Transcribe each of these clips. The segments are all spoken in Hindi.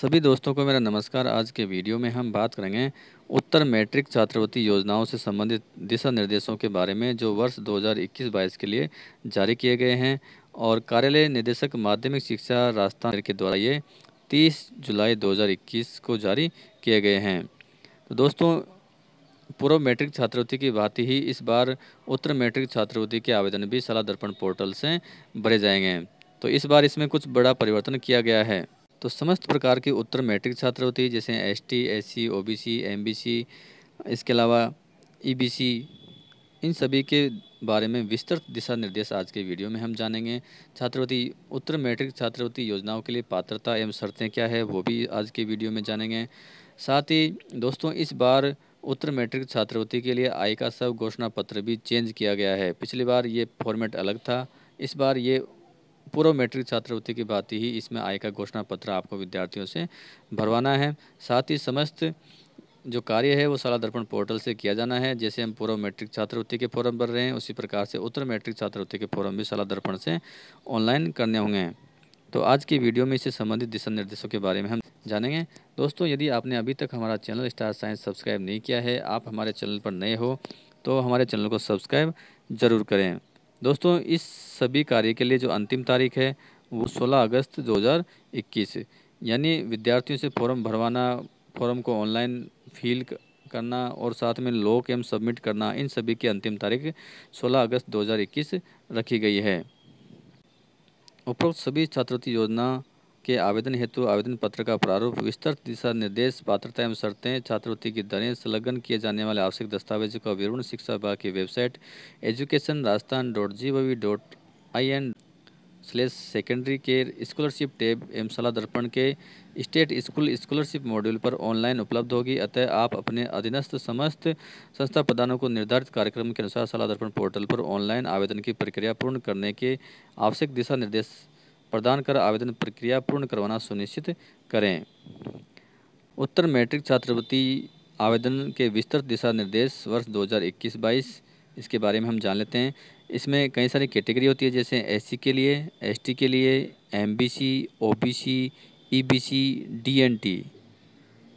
सभी दोस्तों को मेरा नमस्कार आज के वीडियो में हम बात करेंगे उत्तर मैट्रिक छात्रवृत्ति योजनाओं से संबंधित दिशा निर्देशों के बारे में जो वर्ष 2021-22 के लिए जारी किए गए हैं और कार्यालय निदेशक माध्यमिक शिक्षा राजस्थान के द्वारा ये 30 जुलाई 2021 को जारी किए गए हैं तो दोस्तों पूर्व मैट्रिक छात्रवृत्ति की बात ही इस बार उत्तर मैट्रिक छात्रवृत्ति के आवेदन भी सलाह दर्पण पोर्टल से भरे जाएंगे तो इस बार इसमें कुछ बड़ा परिवर्तन किया गया है तो समस्त प्रकार के उत्तर मैट्रिक छात्रवृत्ति जैसे S T S C O B C M B C इसके अलावा ई बी सी इन सभी के बारे में विस्तृत दिशा निर्देश आज के वीडियो में हम जानेंगे छात्रवृत्ति उत्तर मैट्रिक छात्रवृत्ति योजनाओं के लिए पात्रता एवं शर्तें क्या है वो भी आज के वीडियो में जानेंगे साथ ही दोस्तों इस बार उत्तर मैट्रिक छात्रवृत्ति के लिए आय का सब घोषणा पत्र भी चेंज किया गया है पिछली बार ये फॉर्मेट अलग था इस बार ये पूर्व मैट्रिक छात्रवृत्ति की बात ही इसमें आय का घोषणा पत्र आपको विद्यार्थियों से भरवाना है साथ ही समस्त जो कार्य है वो शाला दर्पण पोर्टल से किया जाना है जैसे हम पूर्व मैट्रिक छात्रवृत्ति के फॉर्म भर रहे हैं उसी प्रकार से उत्तर मैट्रिक छात्रवृत्ति के फॉर्म भी शाला दर्पण से ऑनलाइन करने होंगे तो आज की वीडियो में इससे संबंधित दिशा निर्देशों के बारे में हम जानेंगे दोस्तों यदि आपने अभी तक हमारा चैनल स्टार साइंस सब्सक्राइब नहीं किया है आप हमारे चैनल पर नए हो तो हमारे चैनल को सब्सक्राइब ज़रूर करें दोस्तों इस सभी कार्य के लिए जो अंतिम तारीख है वो 16 अगस्त 2021 यानी विद्यार्थियों से फॉर्म भरवाना फॉर्म को ऑनलाइन फिल करना और साथ में लॉक एम सबमिट करना इन सभी की अंतिम तारीख 16 अगस्त 2021 रखी गई है उपरोक्त सभी छात्रवृत्ति योजना के आवेदन हेतु आवेदन पत्र का प्रारूप विस्तृत दिशा निर्देश पात्रता एवं शर्तें छात्रवृत्ति की दरें संलग्न किए जाने वाले आवश्यक दस्तावेजों का विवरण शिक्षा विभाग की website education Rajasthan dot G V dot I N slash secondary care scholarship tab एवं सलाह दर्पण के स्टेट स्कूल स्कॉलरशिप मॉड्यूल पर ऑनलाइन उपलब्ध होगी अतः आप अपने अधीनस्थ समस्त संस्था प्रदानों को निर्धारित कार्यक्रम के अनुसार सलाह दर्पण पोर्टल पर ऑनलाइन आवेदन की प्रक्रिया पूर्ण करने के आवश्यक दिशा निर्देश प्रदान कर आवेदन प्रक्रिया पूर्ण करवाना सुनिश्चित करें उत्तर मैट्रिक छात्रवृत्ति आवेदन के विस्तृत दिशा निर्देश वर्ष 2021-22 इसके बारे में हम जान लेते हैं इसमें कई सारी कैटेगरी होती है जैसे एस के लिए एस के लिए सी डी एन डीएनटी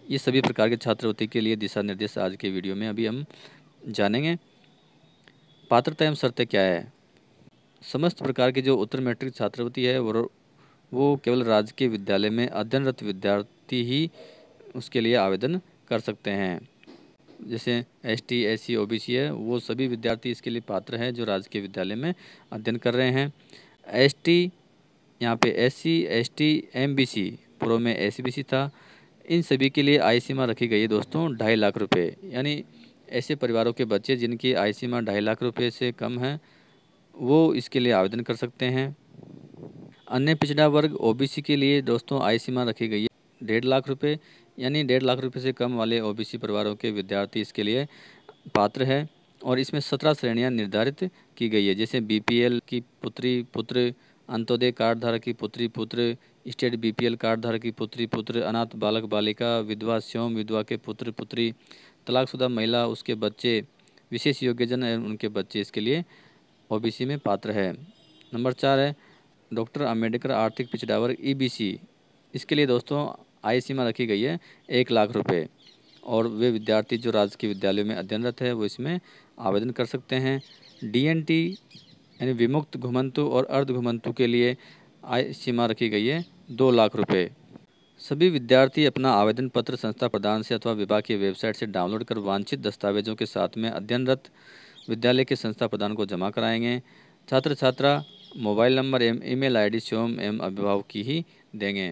ये सभी प्रकार के छात्रवृत्ति के लिए दिशा निर्देश आज के वीडियो में अभी हम जानेंगे पात्रता एवं शर्तें क्या है समस्त प्रकार के जो उत्तर मैट्रिक छात्रवृत्ति है वो वो केवल राजकीय विद्यालय में अध्ययनरत विद्यार्थी ही उसके लिए आवेदन कर सकते हैं जैसे S T S C O B C है वो सभी विद्यार्थी इसके लिए पात्र हैं जो राजकीय विद्यालय में अध्ययन कर रहे हैं एस टी यहाँ पे S C S T M B C पूर्व में एस बी सी था इन सभी के लिए आय सीमा रखी गई है दोस्तों ढाई लाख रुपये यानी ऐसे परिवारों के बच्चे जिनकी आय सीमा ढाई लाख रुपये से कम है वो इसके लिए आवेदन कर सकते हैं अन्य पिछड़ा वर्ग ओबीसी के लिए दोस्तों आय सीमा रखी गई है डेढ़ लाख रुपये यानी डेढ़ लाख रुपये से कम वाले ओबीसी परिवारों के विद्यार्थी इसके लिए पात्र है और इसमें सत्रह श्रेणियां निर्धारित की गई है जैसे बीपीएल की पुत्री पुत्र अंत्योदय कार्ड धारक की पुत्री पुत्र स्टेट बीपीएल कार्ड धारक की पुत्री पुत्र अनाथ बालक बालिका विधवा स्वयं विधवा के पुत्र पुत्री तलाकशुदा महिला उसके बच्चे विशेष योग्यजन उनके बच्चे इसके लिए ओबीसी में पात्र है नंबर चार है डॉक्टर अम्बेडकर आर्थिक पिछड़ा वर्ग ईबीसी इसके लिए दोस्तों आय सीमा रखी गई है एक लाख रुपये और वे विद्यार्थी जो राजकीय विद्यालयों में अध्ययनरत है वो इसमें आवेदन कर सकते हैं डीएनटी यानी विमुक्त घुमंतु और अर्ध घुमंतु के लिए आय सीमा रखी गई है दो लाख रुपये सभी विद्यार्थी अपना आवेदन पत्र संस्था प्रदान से अथवा विभाग की वेबसाइट से डाउनलोड कर वांछित दस्तावेजों के साथ में अध्ययनरत विद्यालय के संस्था प्रधान को जमा कराएंगे छात्र छात्रा मोबाइल नंबर एम ईमेल आईडी स्वयं एम अभिभावक की ही देंगे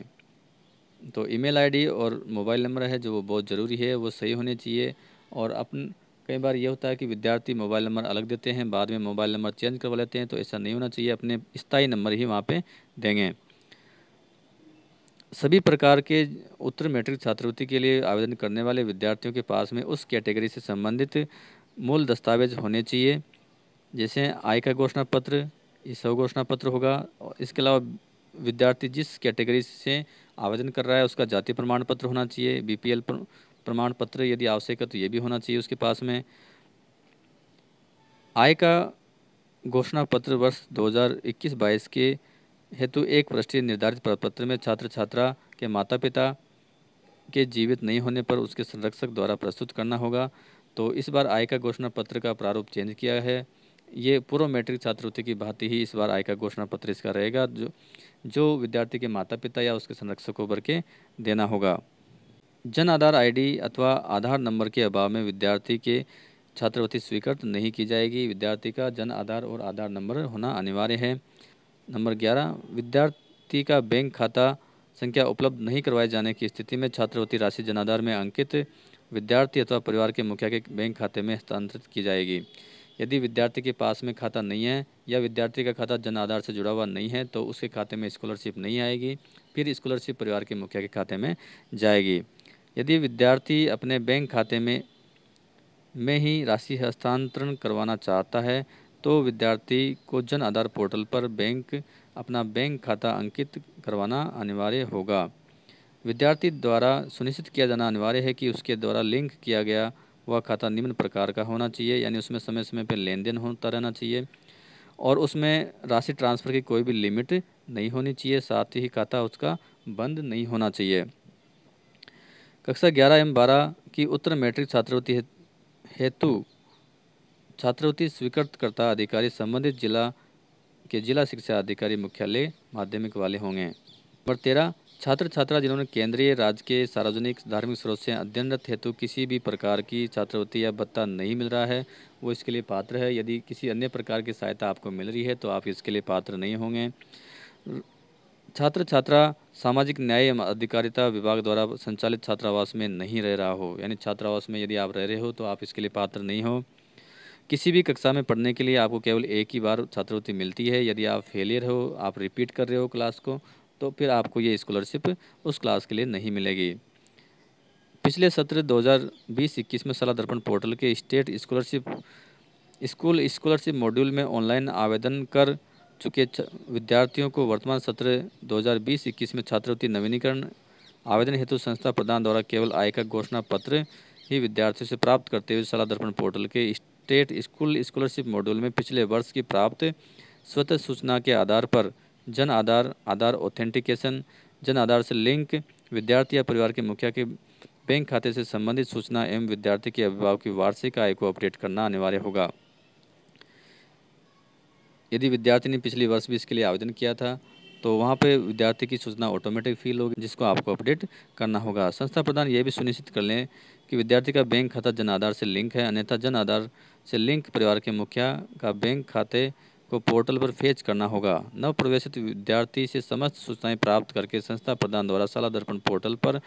तो ईमेल आईडी और मोबाइल नंबर है जो वो बहुत ज़रूरी है वो सही होने चाहिए और अपन कई बार ये होता है कि विद्यार्थी मोबाइल नंबर अलग देते हैं बाद में मोबाइल नंबर चेंज करवा लेते हैं तो ऐसा नहीं होना चाहिए अपने स्थायी नंबर ही वहाँ पर देंगे सभी प्रकार के उत्तर मैट्रिक छात्रवृत्ति के लिए आवेदन करने वाले विद्यार्थियों के पास में उस कैटेगरी से संबंधित मूल दस्तावेज होने चाहिए जैसे आय का घोषणा पत्र इस घोषणा पत्र होगा इसके अलावा विद्यार्थी जिस कैटेगरी से आवेदन कर रहा है उसका जाति प्रमाण पत्र होना चाहिए बीपीएल प्रमाण पत्र यदि आवश्यक है तो ये भी होना चाहिए उसके पास में आय का घोषणा पत्र वर्ष 2021-22 के हेतु एक पृष्ठीय निर्धारित प्रपत्र में छात्र छात्रा के माता पिता के जीवित नहीं होने पर उसके संरक्षक द्वारा प्रस्तुत करना होगा तो इस बार आय का घोषणा पत्र का प्रारूप चेंज किया है ये पूर्व मैट्रिक छात्रवृत्ति की भांति ही इस बार आय का घोषणा पत्र इसका रहेगा जो जो विद्यार्थी के माता पिता या उसके संरक्षकों भर के देना होगा जन आधार आईडी अथवा आधार नंबर के अभाव में विद्यार्थी के छात्रवृत्ति स्वीकृत नहीं की जाएगी विद्यार्थी का जन आधार और आधार नंबर होना अनिवार्य है नंबर ग्यारह विद्यार्थी का बैंक खाता संख्या उपलब्ध नहीं करवाए जाने की स्थिति में छात्रवृत्ति राशि जनाधार में अंकित विद्यार्थी अथवा परिवार के मुखिया के बैंक खाते में हस्तांतरित की जाएगी यदि विद्यार्थी के पास में खाता नहीं है या विद्यार्थी का खाता जन आधार से जुड़ा हुआ नहीं है तो उसके खाते में स्कॉलरशिप नहीं आएगी फिर स्कॉलरशिप परिवार के मुखिया के खाते में जाएगी यदि विद्यार्थी अपने बैंक खाते में में ही राशि हस्तांतरण करवाना चाहता है तो विद्यार्थी को जन आधार पोर्टल पर बैंक अपना बैंक खाता अंकित करवाना अनिवार्य होगा विद्यार्थी द्वारा सुनिश्चित किया जाना अनिवार्य है कि उसके द्वारा लिंक किया गया वह खाता निम्न प्रकार का होना चाहिए यानी उसमें समय समय पर लेन देन होता रहना चाहिए और उसमें राशि ट्रांसफ़र की कोई भी लिमिट नहीं होनी चाहिए साथ ही खाता उसका बंद नहीं होना चाहिए कक्षा ग्यारह एवं बारह की उत्तर मैट्रिक छात्रवृत्ति हेतु छात्रवृत्ति स्वीकृतकर्ता अधिकारी संबंधित जिला के जिला शिक्षा अधिकारी मुख्यालय माध्यमिक वाले होंगे नंबर तेरह छात्र छात्रा जिन्होंने केंद्रीय राज्य के सार्वजनिक धार्मिक स्रोत से अध्ययनरत हेतु किसी भी प्रकार की छात्रवृत्ति या भत्ता नहीं मिल रहा है वो इसके लिए पात्र है यदि किसी अन्य प्रकार की सहायता आपको मिल रही है तो आप इसके लिए पात्र नहीं होंगे छात्र छात्रा सामाजिक न्याय एवं अधिकारिता विभाग द्वारा संचालित छात्रावास में नहीं रह रहा हो यानी छात्रावास में यदि आप रह रहे हो तो आप इसके लिए पात्र नहीं हो किसी भी कक्षा में पढ़ने के लिए आपको केवल एक ही बार छात्रवृत्ति मिलती है यदि आप फेलियर हो आप रिपीट कर रहे हो क्लास को तो फिर आपको ये स्कॉलरशिप उस क्लास के लिए नहीं मिलेगी पिछले सत्र 2020-21 में सलाह दर्पण पोर्टल के state scholarship school scholarship module में ऑनलाइन आवेदन कर चुके विद्यार्थियों को वर्तमान सत्र 2020-21 में छात्रवृत्ति नवीनीकरण आवेदन हेतु संस्था प्रदान द्वारा केवल आय का घोषणा पत्र ही विद्यार्थियों से प्राप्त करते हुए सलाह दर्पण पोर्टल के स्टेट स्कूल स्कॉलरशिप मॉड्यूल में पिछले वर्ष की प्राप्त स्वतः सूचना के आधार पर जन आधार आधार ऑथेंटिकेशन जन आधार से लिंक विद्यार्थी या परिवार के मुखिया के बैंक खाते से संबंधित सूचना एवं विद्यार्थी के अभिभावक की वार्षिक आय को अपडेट करना अनिवार्य होगा यदि विद्यार्थी ने पिछले वर्ष भी इसके लिए आवेदन किया था तो वहाँ पे विद्यार्थी की सूचना ऑटोमेटिक फील होगी जिसको आपको अपडेट करना होगा संस्था प्रधान यह भी सुनिश्चित कर लें कि विद्यार्थी का बैंक खाता जन आधार से लिंक है अन्यथा जन आधार से लिंक परिवार के मुखिया का बैंक खाते को पोर्टल पर फेच करना होगा नव प्रवेशित विद्यार्थी से समस्त सूचनाएं प्राप्त करके संस्था प्रधान द्वारा शाला दर्पण पोर्टल पर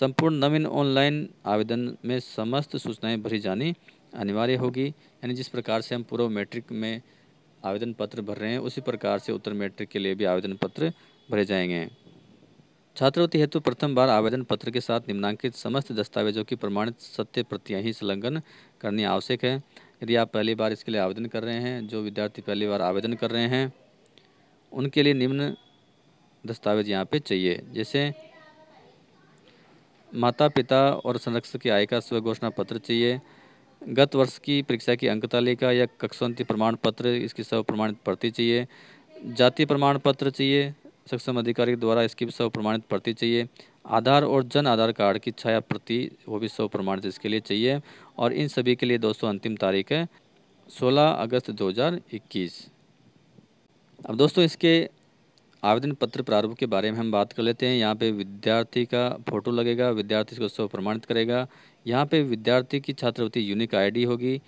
संपूर्ण नवीन ऑनलाइन आवेदन में समस्त सूचनाएं भरी जानी अनिवार्य होगी यानी जिस प्रकार से हम पूर्व मैट्रिक में आवेदन पत्र भर रहे हैं उसी प्रकार से उत्तर मैट्रिक के लिए भी आवेदन पत्र भरे जाएंगे छात्रवृत्ति हेतु प्रथम बार आवेदन पत्र के साथ निम्नांकित समस्त दस्तावेजों की प्रमाणित सत्य प्रतियां ही संलग्न करनी आवश्यक है यदि आप पहली बार इसके लिए आवेदन कर रहे हैं जो विद्यार्थी पहली बार आवेदन कर रहे हैं उनके लिए निम्न दस्तावेज यहाँ पे चाहिए जैसे माता पिता और संरक्षक की आय का स्व घोषणा पत्र चाहिए गत वर्ष की परीक्षा की अंक तालिका या कक्षवंती प्रमाण पत्र इसकी स्व प्रमाणित प्रति चाहिए जाति प्रमाण पत्र चाहिए सक्षम अधिकारी द्वारा इसकी भी सब प्रमाणित प्रति चाहिए आधार और जन आधार कार्ड की छाया प्रति वो भी सब प्रमाणित इसके लिए चाहिए और इन सभी के लिए दोस्तों अंतिम तारीख है 16 अगस्त 2021 अब दोस्तों इसके आवेदन पत्र प्रारूप के बारे में हम बात कर लेते हैं यहाँ पे विद्यार्थी का फोटो लगेगा विद्यार्थी इसको स्व प्रमाणित करेगा यहाँ पे विद्यार्थी की छात्रवृत्ति यूनिक आईडी होगी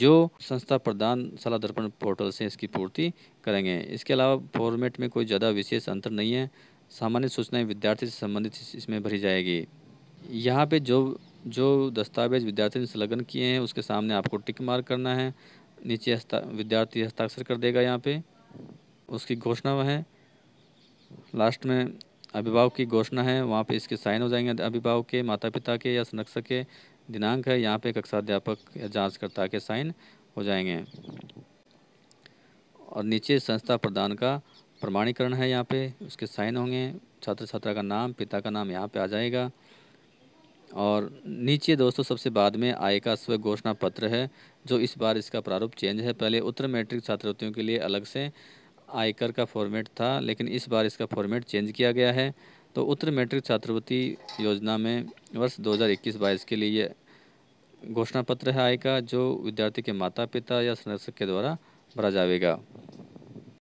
जो संस्था प्रदान सलाह दर्पण पोर्टल से इसकी पूर्ति करेंगे इसके अलावा फॉर्मेट में कोई ज़्यादा विशेष अंतर नहीं है सामान्य सूचनाएं विद्यार्थी से संबंधित इसमें भरी जाएगी यहाँ पे जो जो दस्तावेज विद्यार्थी ने संलग्न किए हैं उसके सामने आपको टिक मार्क करना है नीचे हस्ता विद्यार्थी हस्ताक्षर कर देगा यहाँ पे उसकी घोषणा है लास्ट में अभिभावक की घोषणा है वहाँ पे इसके साइन हो जाएंगे अभिभावक के माता पिता के या संरक्षक के दिनांक है यहाँ पे कक्षा अध्यापक या जाँचकर्ता के साइन हो जाएंगे और नीचे संस्था प्रदान का प्रमाणीकरण है यहाँ पे उसके साइन होंगे छात्र छात्रा का नाम पिता का नाम यहाँ पे आ जाएगा और नीचे दोस्तों सबसे बाद में आय का स्व घोषणा पत्र है जो इस बार इसका प्रारूप चेंज है पहले उत्तर मैट्रिक छात्रवृत्तियों के लिए अलग से आयकर का फॉर्मेट था लेकिन इस बार इसका फॉर्मेट चेंज किया गया है तो उत्तर मैट्रिक छात्रवृत्ति योजना में वर्ष 2021-22 के लिए घोषणा पत्र है आय का जो विद्यार्थी के माता पिता या संरक्षक के द्वारा भरा जाएगा